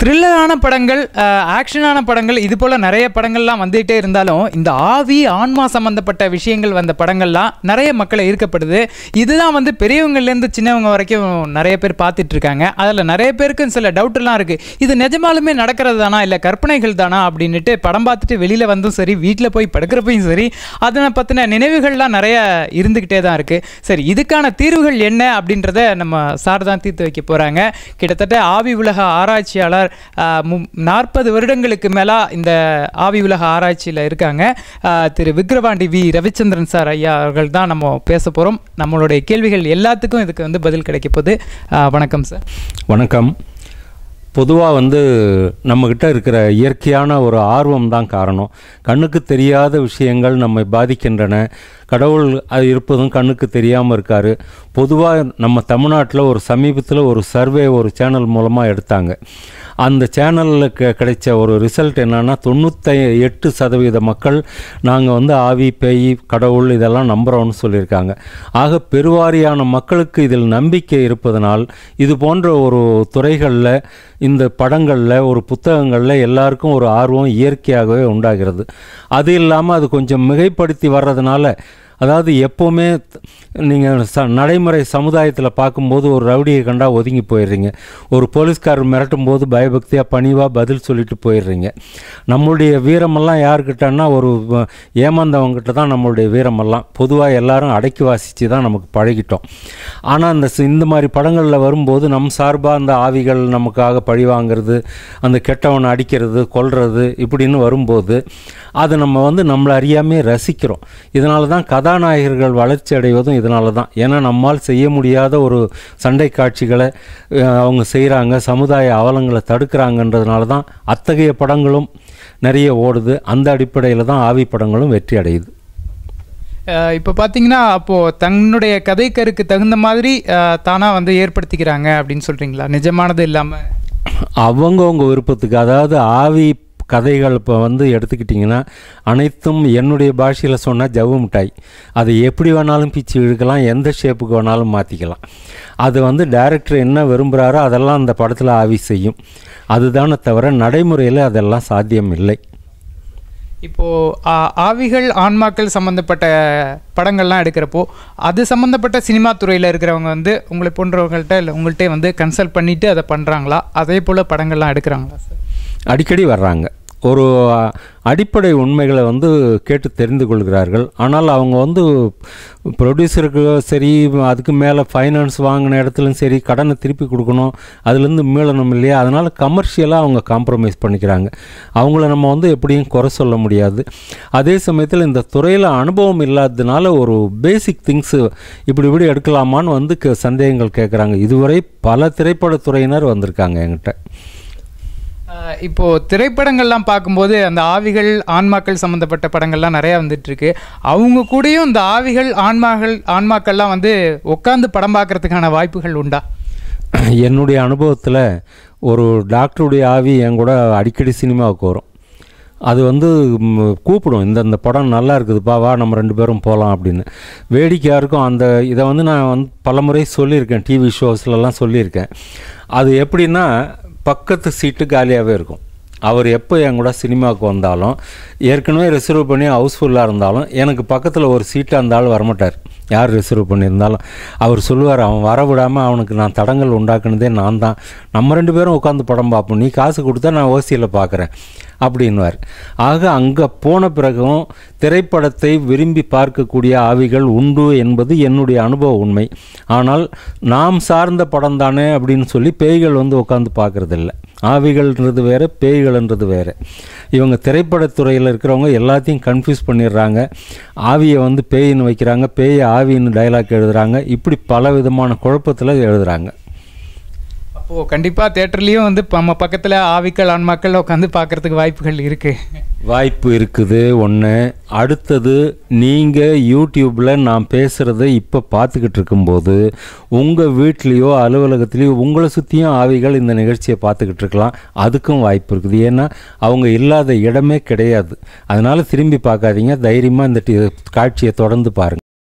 த்ரில்லரான படங்கள் ஆக்ஷனான படங்கள் இது போல் நிறைய படங்கள்லாம் வந்துகிட்டே இருந்தாலும் இந்த ஆவி ஆன்மா சம்மந்தப்பட்ட விஷயங்கள் வந்த படங்கள்லாம் நிறைய மக்களை ஈர்க்கப்படுது இதுதான் வந்து பெரியவங்கள்லேருந்து சின்னவங்க வரைக்கும் நிறைய பேர் பார்த்துட்ருக்காங்க அதில் நிறைய பேருக்குன்னு சில டவுட்டெல்லாம் இருக்குது இது நிஜமாலுமே நடக்கிறது தானா இல்லை கற்பனைகள் தானா அப்படின்ட்டு படம் பார்த்துட்டு வெளியில் வந்தும் சரி வீட்டில் போய் படுக்கிறப்பையும் சரி அதனை பற்றின நினைவுகள்லாம் நிறைய இருந்துக்கிட்டே தான் இருக்குது சரி இதுக்கான தீர்வுகள் என்ன அப்படின்றத நம்ம சார் தான் தீர்த்து வைக்க போகிறாங்க கிட்டத்தட்ட ஆவி உலக ஆராய்ச்சியாளர் நாற்பது வருடங்களுக்கு மேலாக இந்த ஆவி உலக ஆராய்ச்சியில் இருக்காங்க திரு விக்ரவாண்டி வி ரவிச்சந்திரன் சார் ஐயா அவர்கள் தான் நம்ம பேச போகிறோம் நம்மளுடைய கேள்விகள் எல்லாத்துக்கும் இதுக்கு வந்து பதில் கிடைக்க வணக்கம் சார் வணக்கம் பொதுவாக வந்து நம்மக்கிட்ட இருக்கிற இயற்கையான ஒரு ஆர்வம் தான் காரணம் கண்ணுக்கு தெரியாத விஷயங்கள் நம்மை பாதிக்கின்றன கடவுள் அது இருப்பதும் கண்ணுக்கு தெரியாமல் இருக்கார் பொதுவாக நம்ம தமிழ்நாட்டில் ஒரு சமீபத்தில் ஒரு சர்வே ஒரு சேனல் மூலமாக எடுத்தாங்க அந்த சேனலில் கிடைச்ச ஒரு ரிசல்ட் என்னென்னா தொண்ணூற்றி எட்டு சதவீத மக்கள் நாங்கள் வந்து ஆவி பேய் கடவுள் இதெல்லாம் நம்புகிறோன்னு சொல்லியிருக்காங்க ஆக பெருவாரியான மக்களுக்கு இதில் நம்பிக்கை இருப்பதனால் இது போன்ற ஒரு துறைகளில் இந்த படங்களில் ஒரு புத்தகங்களில் எல்லாருக்கும் ஒரு ஆர்வம் இயற்கையாகவே உண்டாகிறது அது இல்லாமல் அது கொஞ்சம் மிகைப்படுத்தி வர்றதுனால அதாவது எப்போவுமே நீங்கள் ச நடைமுறை சமுதாயத்தில் பார்க்கும்போது ஒரு ரவுடியை கண்டா ஒதுங்கி போயிடுறீங்க ஒரு போலீஸ்காரர் மிரட்டும் போது பயபக்தியாக பணிவாக பதில் சொல்லிட்டு போயிடுறீங்க நம்மளுடைய வீரமெல்லாம் யாருக்கிட்டனா ஒரு ஏமாந்தவங்ககிட்ட தான் நம்மளுடைய வீரமெல்லாம் பொதுவாக எல்லாரும் அடக்கி வாசித்து தான் நமக்கு பழகிட்டோம் ஆனால் அந்த இந்த மாதிரி படங்களில் வரும்போது நம் சார்பாக அந்த ஆவிகள் நமக்காக பழி அந்த கெட்டவனை அடிக்கிறது கொல்றது இப்படின்னு வரும்போது அது நம்ம வந்து நம்மளை அறியாமே ரசிக்கிறோம் இதனால தான் கதாநாயகர்கள் வளர்ச்சி அடைவதும் இது அதனால தான் ஏன்னா நம்மால் செய்ய முடியாத ஒரு சண்டை காட்சிகளை அவங்க செய்கிறாங்க சமுதாய அவலங்களை தடுக்கிறாங்கன்றதுனால தான் அத்தகைய படங்களும் நிறைய ஓடுது அந்த அடிப்படையில் தான் ஆவி படங்களும் வெற்றி அடையுது இப்போ பார்த்தீங்கன்னா அப்போது தன்னுடைய கதை கருக்கு தகுந்த மாதிரி தானாக வந்து ஏற்படுத்திக்கிறாங்க அப்படின்னு சொல்கிறீங்களா நிஜமானது இல்லாமல் அவங்கவுங்க விருப்பத்துக்கு அதாவது ஆவி கதைகள் இப்போ வந்து எடுத்துக்கிட்டிங்கன்னா அனைத்தும் என்னுடைய பாஷையில் சொன்னால் ஜவ்வு மிட்டாய் அதை எப்படி வேணாலும் பிச்சு இழுக்கலாம் எந்த ஷேப்புக்கு வேணாலும் மாற்றிக்கலாம் அது வந்து டைரக்டர் என்ன விரும்புகிறாரோ அதெல்லாம் அந்த படத்தில் ஆவி செய்யும் அதுதானே தவிர நடைமுறையில் அதெல்லாம் சாத்தியம் இல்லை இப்போது ஆவிகள் ஆன்மாக்கள் சம்மந்தப்பட்ட படங்கள்லாம் எடுக்கிறப்போ அது சம்மந்தப்பட்ட சினிமா துறையில் இருக்கிறவங்க வந்து உங்களை போன்றவங்கள்ட்ட இல்லை உங்கள்கிட்ட வந்து கன்சல்ட் பண்ணிவிட்டு அதை பண்ணுறாங்களா அதே போல் படங்கள்லாம் எடுக்கிறாங்களா சார் அடிக்கடி வர்றாங்க ஒரு அடிப்படை உண்மைகளை வந்து கேட்டு தெரிந்து கொள்கிறார்கள் ஆனால் அவங்க வந்து ப்ரொடியூசருக்கு சரி அதுக்கு மேலே ஃபைனான்ஸ் வாங்கின இடத்துலையும் சரி கடனை திருப்பி கொடுக்கணும் அதுலேருந்து மீளணும் இல்லையா அதனால் கமர்ஷியலாக அவங்க காம்ப்ரமைஸ் பண்ணிக்கிறாங்க அவங்கள நம்ம வந்து எப்படியும் குறை சொல்ல முடியாது அதே சமயத்தில் இந்த துறையில் அனுபவம் இல்லாததுனால ஒரு பேசிக் திங்ஸு இப்படி இப்படி எடுக்கலாமான்னு வந்து சந்தேகங்கள் கேட்குறாங்க இதுவரை பல திரைப்பட துறையினர் வந்திருக்காங்க என்கிட்ட இப்போது திரைப்படங்கள்லாம் பார்க்கும்போது அந்த ஆவிகள் ஆன்மாக்கள் சம்மந்தப்பட்ட படங்கள்லாம் நிறையா வந்துட்டுருக்கு அவங்க கூடயும் இந்த ஆவிகள் ஆன்மாக்கள் ஆன்மாக்கள்லாம் வந்து உட்காந்து படம் பார்க்குறதுக்கான வாய்ப்புகள் உண்டா என்னுடைய அனுபவத்தில் ஒரு டாக்டருடைய ஆவி என் கூட அடிக்கடி சினிமாவுக்கு வரும் அது வந்து கூப்பிடும் இந்த இந்த படம் நல்லா இருக்குதுப்பா வா நம்ம ரெண்டு பேரும் போகலாம் அப்படின்னு வேடிக்கையாக இருக்கும் அந்த இதை வந்து நான் வந்து பல முறை சொல்லியிருக்கேன் டிவி ஷோஸ்லலாம் சொல்லியிருக்கேன் அது எப்படின்னா பக்கத்து சீட்டு காலியாகவே இருக்கும் அவர் எப்போ என் கூட சினிமாவுக்கு வந்தாலும் ஏற்கனவே ரிசர்வ் பண்ணி ஹவுஸ்ஃபுல்லாக இருந்தாலும் எனக்கு பக்கத்தில் ஒரு சீட்டாக இருந்தாலும் வரமாட்டார் யார் ரிசர்வ் பண்ணியிருந்தாலும் அவர் சொல்லுவார் அவன் வர விடாமல் அவனுக்கு நான் தடங்கள் உண்டாக்குனதே நான் தான் நம்ம ரெண்டு பேரும் உட்காந்து படம் பார்ப்போம் நீ காசு கொடுத்தா நான் ஓசியில் பார்க்குறேன் அப்படின்வார் ஆக அங்கே போன பிறகும் திரைப்படத்தை விரும்பி பார்க்கக்கூடிய ஆவிகள் உண்டு என்பது என்னுடைய அனுபவ உண்மை ஆனால் நாம் சார்ந்த படம் தானே அப்படின்னு சொல்லி பேய்கள் வந்து உட்காந்து பார்க்குறதில்ல ஆவிகள்ன்றது வேறு பேய்கள்ன்றது வேறு இவங்க திரைப்படத்துறையில் இருக்கிறவங்க எல்லாத்தையும் கன்ஃபியூஸ் பண்ணிடுறாங்க ஆவியை வந்து பேயின்னு வைக்கிறாங்க பேயை ஆவின்னு டைலாக் எழுதுகிறாங்க இப்படி பல விதமான குழப்பத்தில் எழுதுகிறாங்க அப்போ கண்டிப்பாக தேட்டர்லயும் வந்து நம்ம பக்கத்தில் ஆவிக்கள் ஆன்மாக்கள் உட்காந்து பாக்குறதுக்கு வாய்ப்புகள் இருக்கு வாய்ப்பு இருக்குது ஒன்று அடுத்தது நீங்கள் யூடியூப்பில் நான் பேசுகிறத இப்போ பார்த்துக்கிட்டு இருக்கும்போது உங்கள் வீட்லேயோ அலுவலகத்துலேயோ உங்களை சுற்றியும் ஆவிகள் இந்த நிகழ்ச்சியை பார்த்துக்கிட்டு இருக்கலாம் அதுக்கும் வாய்ப்பு இருக்குது ஏன்னா அவங்க இல்லாத இடமே கிடையாது அதனால் திரும்பி பார்க்காதீங்க தைரியமாக இந்த காட்சியை தொடர்ந்து பாருங்கள்